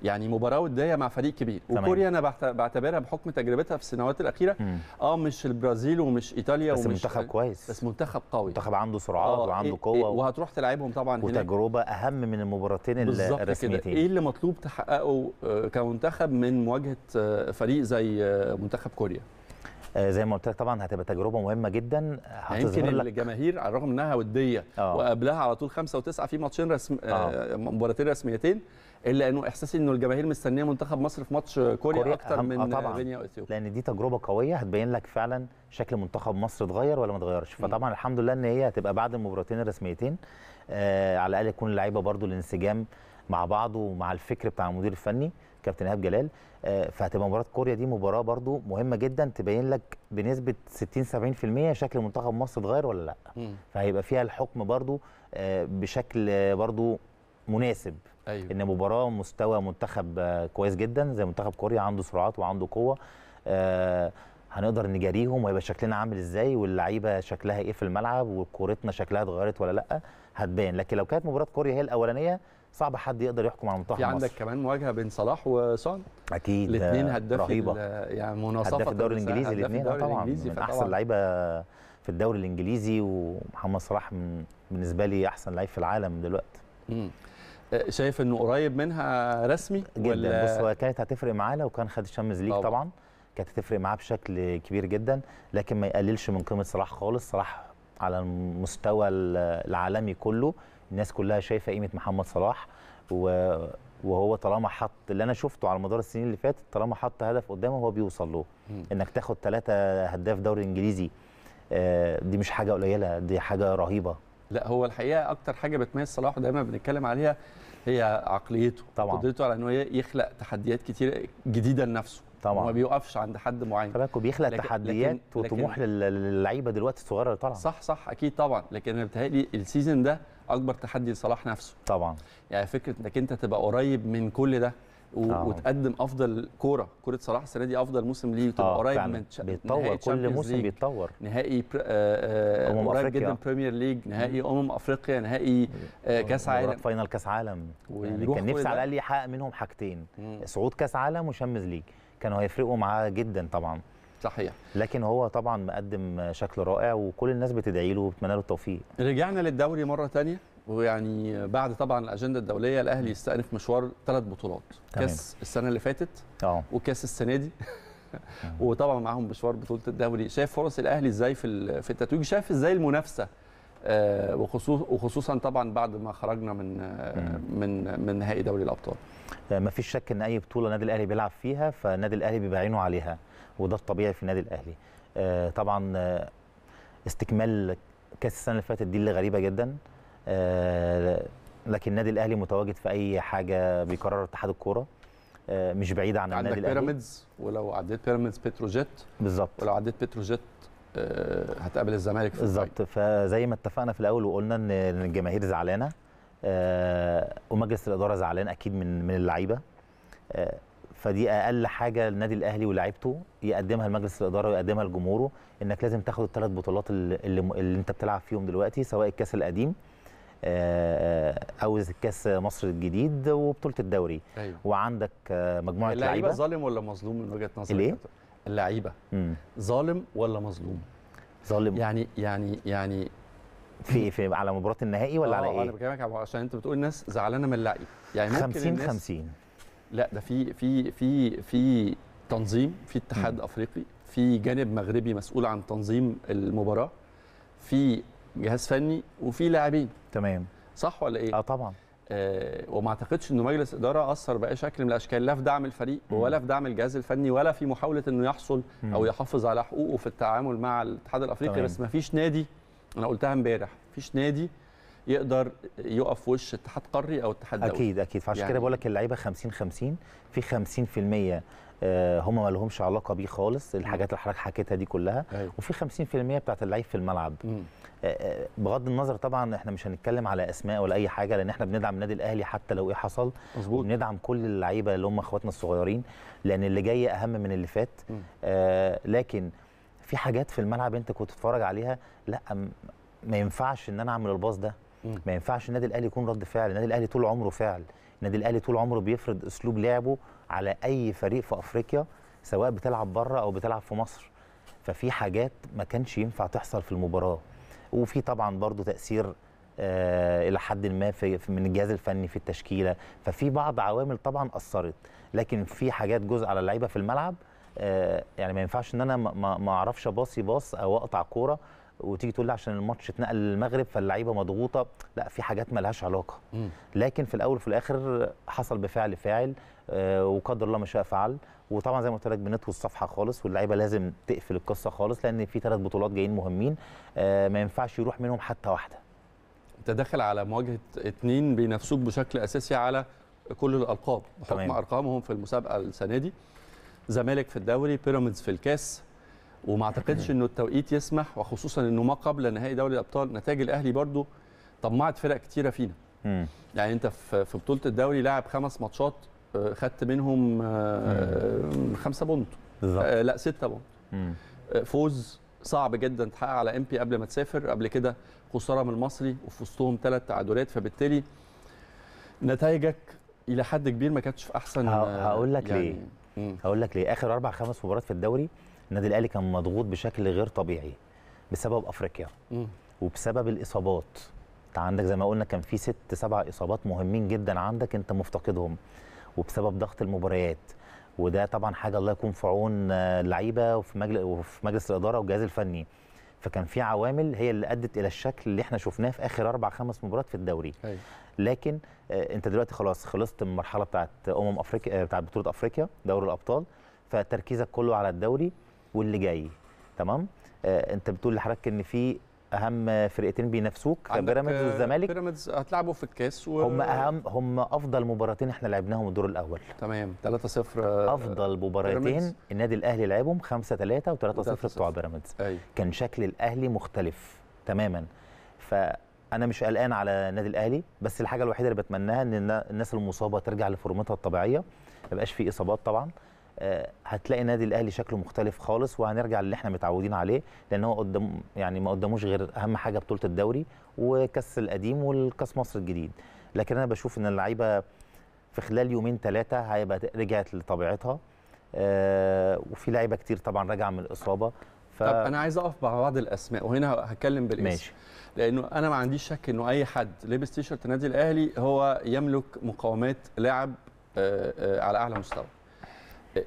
يعني مباراه وديه مع فريق كبير تمام. وكوريا انا بعتبرها بحكم تجربتها في السنوات الاخيره مم. اه مش البرازيل ومش ايطاليا بس ومش منتخب كويس بس منتخب قوي منتخب عنده سرعات آه وعنده إيه، قوه إيه وهتروح تلعبهم طبعا وتجربه هناك. اهم من المباراتين الرسميتين ايه اللي مطلوب تحققه آه، كمنتخب من مواجهه آه، فريق زي آه، منتخب كوريا زي ما قلت لك طبعا هتبقى تجربه مهمه جدا يعني هتظهر لك الجماهير على الرغم انها وديه أوه. وقبلها على طول خمسة وتسعة في ماتشين رسم مباراتين رسميتين الا انه احساسي انه الجماهير مستنيه منتخب مصر في ماتش كوريا, كوريا اكتر من آه، طبعا غينيا واثيوبيا لان دي تجربه قويه هتبين لك فعلا شكل منتخب مصر اتغير ولا ما اتغيرش فطبعا الحمد لله ان هي هتبقى بعد المباراتين الرسميتين آه على الاقل يكون اللعيبه برده الانسجام مع بعض ومع الفكر بتاع المدير الفني كابتن ايهاب جلال آه، فهتبقى مباراه كوريا دي مباراه برضو مهمه جدا تبين لك بنسبه 60 70% شكل منتخب مصر اتغير ولا لا فهيبقى فيها الحكم برضو آه، بشكل برضو مناسب أيوة. ان مباراه مستوى منتخب آه، كويس جدا زي منتخب كوريا عنده سرعات وعنده قوه آه، هنقدر نجاريهم وهيبقى شكلنا عامل ازاي واللعيبه شكلها ايه في الملعب وكورتنا شكلها اتغيرت ولا لا هتبان لكن لو كانت مباراه كوريا هي الاولانيه صعب حد يقدر يحكم على منتخب في عندك مصر. كمان مواجهه بين صلاح وسون اكيد الاثنين هداف رهيبه يعني مناصفه هداف الدوري الانجليزي الاثنين آه، طبعا من احسن لعيبه في الدوري الانجليزي ومحمد صلاح بالنسبه لي احسن لعيب في العالم دلوقتي شايف انه قريب منها رسمي جدا ولا بص هو كانت هتفرق معاه لو كان خد الشامبيونز ليج طبعا, كانت هتفرق معاه بشكل كبير جدا لكن ما يقللش من قيمه صلاح خالص صلاح على المستوى العالمي كله الناس كلها شايفه قيمه محمد صلاح وهو طالما حط اللي انا شفته على مدار السنين اللي فاتت طالما حط هدف قدامه هو بيوصل له م. انك تاخد ثلاثه هداف دوري انجليزي آه، دي مش حاجه قليله دي حاجه رهيبه لا هو الحقيقه اكتر حاجه بتميز صلاح ودايما بنتكلم عليها هي عقليته طبعا قدرته على ان يخلق تحديات كتير جديده لنفسه طبعا ما بيوقفش عند حد معين خلي بيخلق لكن تحديات وطموح للعيبه دلوقتي الصغيره اللي طالعه صح صح اكيد طبعا لكن انا بتهيألي السيزون ده اكبر تحدي لصلاح نفسه طبعا يعني فكره انك انت تبقى قريب من كل ده و... آه. وتقدم افضل كوره كوره صلاح السنه دي افضل موسم ليه وتبقى آه قريب من ش... بيتطور كل موسم بيتطور نهائي بر... آه،, آه امم افريقيا جدا بريمير ليج نهائي أمم. امم افريقيا نهائي آه أمم، كاس عالم فاينل كاس عالم يعني كان نفسي على الاقل يحقق منهم حاجتين أمم. صعود كاس عالم وشامبيونز ليج كانوا هيفرقوا معاه جدا طبعا صحيح لكن هو طبعا مقدم شكل رائع وكل الناس بتدعي له وبتمنى له التوفيق رجعنا للدوري مره ثانيه ويعني بعد طبعا الاجنده الدوليه الاهلي يستأنف مشوار ثلاث بطولات تمام. كاس السنه اللي فاتت أوه. وكاس السنه دي وطبعا معاهم مشوار بطوله الدوري شايف فرص الاهلي ازاي في في التتويج شايف ازاي المنافسه آه وخصوصا طبعا بعد ما خرجنا من آه من من نهائي دوري الابطال آه، ما فيش شك ان اي بطوله النادي الاهلي بيلعب فيها فالنادي الاهلي بيبقى عينه عليها وده الطبيعي في النادي الاهلي آه طبعا آه، استكمال كاس السنه اللي فاتت دي اللي غريبه جدا آه، لكن النادي الاهلي متواجد في اي حاجه بيقرر اتحاد الكوره آه، مش بعيد عن النادي الاهلي عندك بيراميدز ولو عديت بيراميدز بتروجيت بالظبط ولو عديت بتروجيت آه، هتقابل الزمالك في بالظبط فزي ما اتفقنا في الاول وقلنا ان الجماهير زعلانه ومجلس الاداره زعلان اكيد من من اللعيبه فدي اقل حاجه النادي الاهلي ولاعيبته يقدمها لمجلس الاداره ويقدمها لجمهوره انك لازم تاخد الثلاث بطولات اللي, اللي انت بتلعب فيهم دلوقتي سواء الكاس القديم اوز كاس مصر الجديد وبطوله الدوري أيوة. وعندك مجموعه لعيبه اللعيبه ظالم ولا مظلوم من وجهه نظرك ليه اللعيبه ظالم ولا مظلوم ظالم يعني يعني يعني في في على مباراه النهائي ولا على ايه انا بكلمك عشان انت بتقول ناس زعلانه من اللعيب يعني ممكن 50 50 لا ده في في في في تنظيم في اتحاد افريقي في جانب مغربي مسؤول عن تنظيم المباراه في جهاز فني وفي لاعبين تمام صح ولا ايه؟ اه طبعا آه وما اعتقدش انه مجلس اداره اثر باي شكل من الاشكال لا في دعم الفريق ولا في دعم الجهاز الفني ولا في محاوله انه يحصل او يحافظ على حقوقه في التعامل مع الاتحاد الافريقي تمام. بس ما فيش نادي انا قلتها امبارح ما فيش نادي يقدر يقف في وش اتحاد قاري او اتحاد دولي اكيد اكيد فعشان يعني كده بقول لك اللعيبه 50 50 في 50% آه، هم ما لهمش علاقه بيه خالص الحاجات اللي حضرتك حكيتها دي كلها أيوة. وفي 50% بتاعت اللعيب في الملعب مم. آه، آه، بغض النظر طبعا احنا مش هنتكلم على اسماء ولا اي حاجه لان احنا بندعم النادي الاهلي حتى لو ايه حصل مظبوط بندعم كل اللعيبه اللي هم اخواتنا الصغيرين لان اللي جاي اهم من اللي فات آه لكن في حاجات في الملعب انت كنت تتفرج عليها لا ما ينفعش ان انا اعمل الباص ده ما ينفعش النادي الاهلي يكون رد فعل النادي الاهلي طول عمره فعل النادي الاهلي طول عمره بيفرض اسلوب لعبه على اي فريق في افريقيا سواء بتلعب بره او بتلعب في مصر ففي حاجات ما كانش ينفع تحصل في المباراه وفي طبعا برضو تاثير آه الى حد ما في من الجهاز الفني في التشكيله ففي بعض عوامل طبعا اثرت لكن في حاجات جزء على اللعيبه في الملعب آه يعني ما ينفعش ان انا ما اعرفش باصي باص او اقطع كوره وتيجي تقول لي عشان الماتش اتنقل للمغرب فاللعيبه مضغوطه لا في حاجات ملهاش علاقه لكن في الاول وفي الاخر حصل بفعل فاعل آه، وقدر الله ما شاء فعل وطبعا زي ما قلت لك بنطوي الصفحه خالص واللعيبه لازم تقفل القصه خالص لان في ثلاث بطولات جايين مهمين آه، ما ينفعش يروح منهم حتى واحده انت داخل على مواجهه اثنين بينافسوك بشكل اساسي على كل الالقاب بحكم ارقامهم في المسابقه السنه دي زمالك في الدوري بيراميدز في الكاس وما اعتقدش انه التوقيت يسمح وخصوصا انه ما قبل نهائي دوري الابطال نتائج الاهلي برضو طمعت فرق كتيره فينا مم. يعني انت في بطوله الدوري لاعب خمس ماتشات آه، خدت منهم آه، مم. خمسه بونت آه لا سته بونت آه، فوز صعب جدا تحقق على بي قبل ما تسافر قبل كده خساره من المصري وفي وسطهم ثلاث تعادلات فبالتالي نتائجك الى حد كبير ما كانتش في احسن هقول لك يعني ليه هقول لك ليه اخر اربع خمس مباريات في الدوري النادي الاهلي كان مضغوط بشكل غير طبيعي بسبب افريقيا وبسبب الاصابات انت عندك زي ما قلنا كان في ست سبع اصابات مهمين جدا عندك انت مفتقدهم وبسبب ضغط المباريات وده طبعا حاجه الله يكون في عون آه، اللعيبه وفي مجلس وفي مجلس الاداره والجهاز الفني فكان في عوامل هي اللي ادت الى الشكل اللي احنا شفناه في اخر اربع خمس مباريات في الدوري أي. أيوة. لكن آه، انت دلوقتي خلاص خلصت من المرحله بتاعت امم افريقيا آه، بتاعت بطوله افريقيا دوري الابطال فتركيزك كله على الدوري واللي جاي تمام آه انت بتقول لحضرتك ان في اهم فرقتين بينافسوك بيراميدز آه، والزمالك بيراميدز هتلعبوا في الكاس و... هم اهم هم افضل مباراتين احنا لعبناهم الدور الاول تمام 3-0 آه، افضل مباراتين النادي الاهلي لعبهم 5-3 و3-0 بتوع بيراميدز كان شكل الاهلي مختلف تماما فانا مش قلقان على النادي الاهلي بس الحاجه الوحيده اللي بتمناها ان الناس المصابه ترجع لفورمتها الطبيعيه ما يبقاش في اصابات طبعا آه، هتلاقي النادي الاهلي شكله مختلف خالص وهنرجع للي احنا متعودين عليه لان هو قدام يعني ما قداموش غير اهم حاجه بطوله الدوري وكاس القديم والكاس مصر الجديد لكن انا بشوف ان اللعيبه في خلال يومين ثلاثه هيبقى رجعت لطبيعتها آه وفي لعيبه كتير طبعا راجعه من الاصابه ف... طب انا عايز اقف مع بعض الاسماء وهنا هتكلم بالاسم ماشي لانه انا ما عنديش شك انه اي حد لابس تيشرت النادي الاهلي هو يملك مقاومات لاعب آه، آه، على اعلى مستوى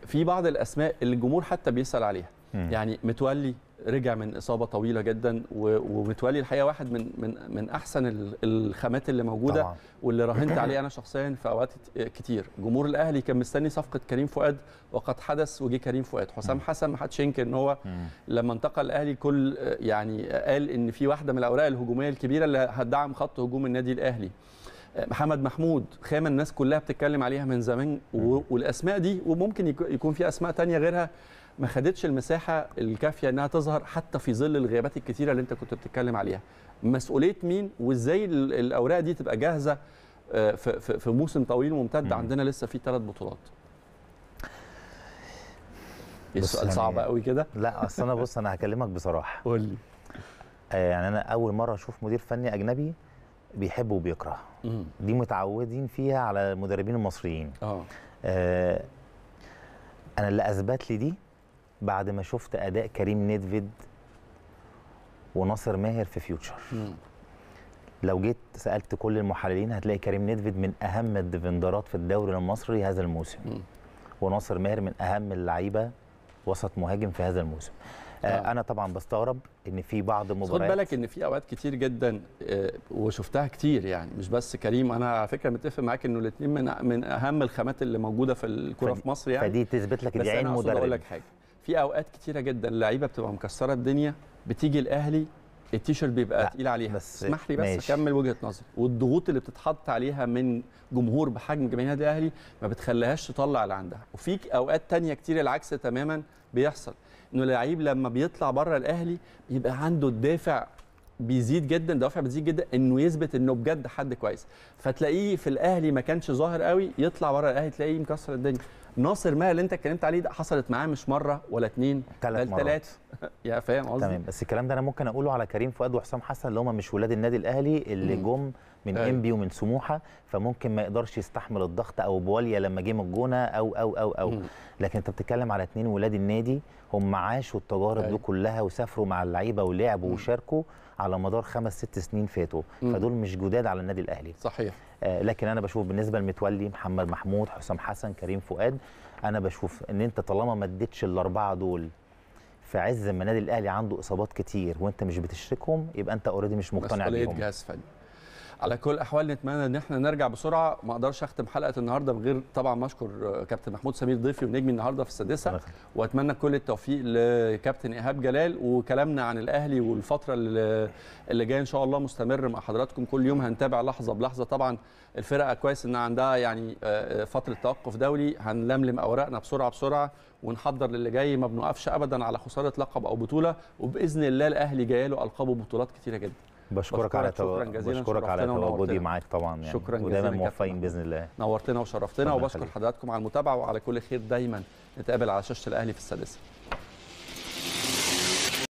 في بعض الاسماء اللي الجمهور حتى بيسال عليها م. يعني متولي رجع من اصابه طويله جدا ومتولي الحقيقه واحد من من من احسن الخامات اللي موجوده طبعا. واللي راهنت عليه انا شخصيا في اوقات كتير جمهور الاهلي كان مستني صفقه كريم فؤاد وقد حدث وجه كريم فؤاد حسام حسن ما حدش ينكر ان هو لما انتقل الاهلي كل يعني قال ان في واحده من الاوراق الهجوميه الكبيره اللي هتدعم خط هجوم النادي الاهلي محمد محمود خامه الناس كلها بتتكلم عليها من زمان والاسماء دي وممكن يكون في اسماء تانية غيرها ما خدتش المساحه الكافيه انها تظهر حتى في ظل الغيابات الكثيره اللي انت كنت بتتكلم عليها مسؤوليه مين وازاي الاوراق دي تبقى جاهزه آه، في موسم طويل ممتد عندنا لسه في ثلاث بطولات السؤال يعني صعب قوي كده لا اصل انا بص انا هكلمك بصراحه قول لي آه، يعني انا اول مره اشوف مدير فني اجنبي بيحب وبيكره دي متعودين فيها على المدربين المصريين اه. اه انا اللي اثبت لي دي بعد ما شفت اداء كريم نيدفيد وناصر ماهر في فيوتشر مم. لو جيت سالت كل المحللين هتلاقي كريم نيدفيد من اهم الديفندرات في الدوري المصري هذا الموسم مم. وناصر ماهر من اهم اللعيبه وسط مهاجم في هذا الموسم آه،, آه. انا طبعا بستغرب ان في بعض المباريات خد بالك ان في اوقات كتير جدا آه، وشفتها كتير يعني مش بس كريم انا على فكره متفق معاك انه الاثنين من من اهم الخامات اللي موجوده في الكوره في مصر يعني فدي تثبت لك دي عين مدرب بس اقول لك حاجه في اوقات كتيره جدا اللعيبه بتبقى مكسره الدنيا بتيجي الاهلي التيشيرت بيبقى تقيل عليها بس اسمح لي بس اكمل وجهه نظري والضغوط اللي بتتحط عليها من جمهور بحجم جماهير النادي الاهلي ما بتخليهاش تطلع اللي عندها وفي اوقات تانية كتير العكس تماما بيحصل انه اللعيب لما بيطلع بره الاهلي بيبقى عنده الدافع بيزيد جدا دوافع بتزيد جدا انه يثبت انه بجد حد كويس فتلاقيه في الاهلي ما كانش ظاهر قوي يطلع بره الاهلي تلاقيه مكسر الدنيا ناصر ما اللي انت اتكلمت عليه ده حصلت معاه مش مره ولا اتنين ثلاث مرات تلات. يا فاهم قصدي تمام بس الكلام ده انا ممكن اقوله على كريم فؤاد وحسام حسن اللي هم مش ولاد النادي الاهلي اللي جم من أيوه. انبي ومن سموحه فممكن ما يقدرش يستحمل الضغط او بواليا لما جه من الجونه او او او او م. لكن انت بتتكلم على اتنين ولاد النادي هم عاشوا التجارب دي أيوه. كلها وسافروا مع اللعيبه ولعبوا وشاركوا على مدار خمس ست سنين فاتوا فدول مش جداد على النادي الاهلي صحيح آه، لكن انا بشوف بالنسبه للمتولي محمد محمود حسام حسن كريم فؤاد انا بشوف ان انت طالما ما اديتش الاربعه دول في عز ما النادي الاهلي عنده اصابات كتير وانت مش بتشركهم يبقى انت اوريدي مش مقتنع بيهم مسؤوليه جهاز فني على كل الاحوال نتمنى ان احنا نرجع بسرعه ما اقدرش اختم حلقه النهارده بغير طبعا ما اشكر آه، كابتن محمود سمير ضيفي ونجمي النهارده في السادسه واتمنى كل التوفيق لكابتن ايهاب جلال وكلامنا عن الاهلي والفتره اللي, اللي جايه ان شاء الله مستمر مع حضراتكم كل يوم هنتابع لحظه بلحظه طبعا الفرقه كويس ان عندها يعني آه، آه، فتره توقف دولي هنلملم اوراقنا بسرعه بسرعه ونحضر للي جاي ما بنوقفش ابدا على خساره لقب او بطوله وباذن الله الاهلي جايله القابه بطولات كتيره جدا بشكرك على شكرا جزيلا بشكرك على تواجدي معاك طبعا يعني شكرا جزيلا ودايما موفقين باذن الله نورتنا وشرفتنا وبشكر حضراتكم على المتابعه وعلى كل خير دايما نتقابل على شاشه الاهلي في السادسه